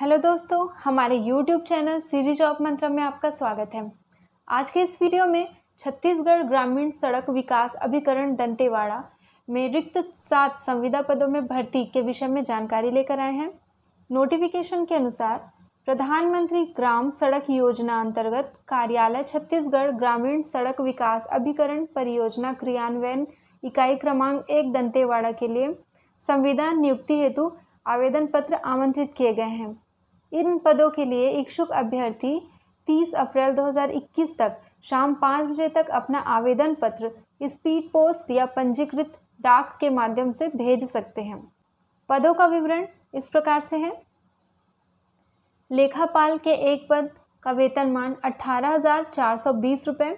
hello दोस्तों हमारे YouTube channel सीरी job मंत्र में आपका स्वागत है आज के इस वीडियो में छत्तीसगढ़ ग्रामीण सड़क विकास अभिकरण दंतेवाड़ा में रिक्त सात संविदा पदों में भर्ती के विषय में जानकारी लेकर आए हैं नोटिफिकेशन के अनुसार प्रधानमंत्री ग्राम सड़क योजना अंतर्गत कार्यालय छत्तीसगढ़ ग्रामीण सड़क विकास अभिकरण परियोजना क्रियान्वयन इकाई क्रमांक एक दंतेवाड़ा के लिए संविदा नियुक्ति हेतु आवेदन पत्र आमंत्रित किए गए हैं इन पदों के लिए इच्छुक अभ्यर्थी 30 अप्रैल 2021 तक शाम पाँच बजे तक अपना आवेदन पत्र स्पीड पोस्ट या पंजीकृत डाक के माध्यम से भेज सकते हैं पदों का विवरण इस प्रकार से है लेखापाल के एक पद का वेतनमान अठारह हज़ार चार सौ बीस रुपये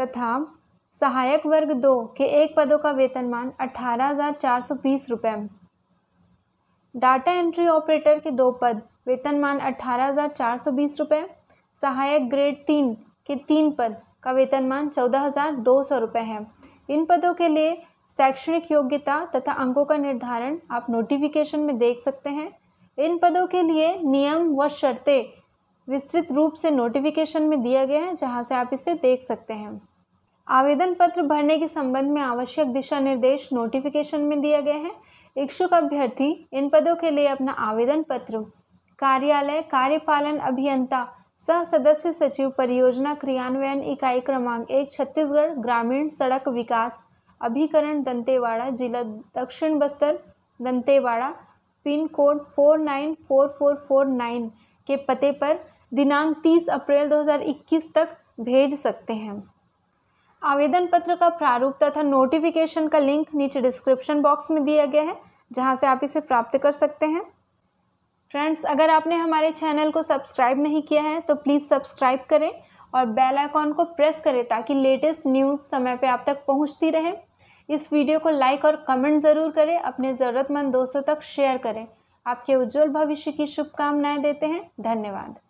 तथा सहायक वर्ग दो के एक पदों का वेतनमान अठारह हज़ार चार सौ बीस रुपये डाटा एंट्री ऑपरेटर के दो पद वेतनमान अठारह हज़ार चार सौ बीस रुपये सहायक ग्रेड तीन के तीन पद का वेतनमान चौदह हज़ार दो सौ रुपये है इन पदों के लिए शैक्षणिक योग्यता तथा अंकों का निर्धारण आप नोटिफिकेशन में देख सकते हैं इन पदों के लिए नियम व शर्तें विस्तृत रूप से नोटिफिकेशन में दिया गया है जहाँ से आप इसे देख सकते हैं आवेदन पत्र भरने के संबंध में आवश्यक दिशा निर्देश नोटिफिकेशन में दिए गए हैं इच्छुक अभ्यर्थी इन पदों के लिए अपना आवेदन पत्र कार्यालय कार्यपालन अभियंता सह सदस्य सचिव परियोजना क्रियान्वयन इकाई क्रमांक एक छत्तीसगढ़ ग्रामीण सड़क विकास अभिकरण दंतेवाड़ा जिला दक्षिण Bastar Dantewada pin code four nine four four four nine के पते पर दिनांक तीस अप्रैल दो हज़ार इक्कीस तक भेज सकते हैं आवेदन पत्र का प्रारूप तथा नोटिफिकेशन का लिंक नीचे डिस्क्रिप्शन बॉक्स में दिया गया है जहाँ से आप इसे प्राप्त कर सकते हैं फ्रेंड्स अगर आपने हमारे चैनल को सब्सक्राइब नहीं किया है तो प्लीज़ सब्सक्राइब करें और बेल आइकॉन को प्रेस करें ताकि लेटेस्ट न्यूज़ समय पे आप तक पहुंचती रहे इस वीडियो को लाइक और कमेंट ज़रूर करें अपने ज़रूरतमंद दोस्तों तक शेयर करें आपके उज्जवल भविष्य की शुभकामनाएं देते हैं धन्यवाद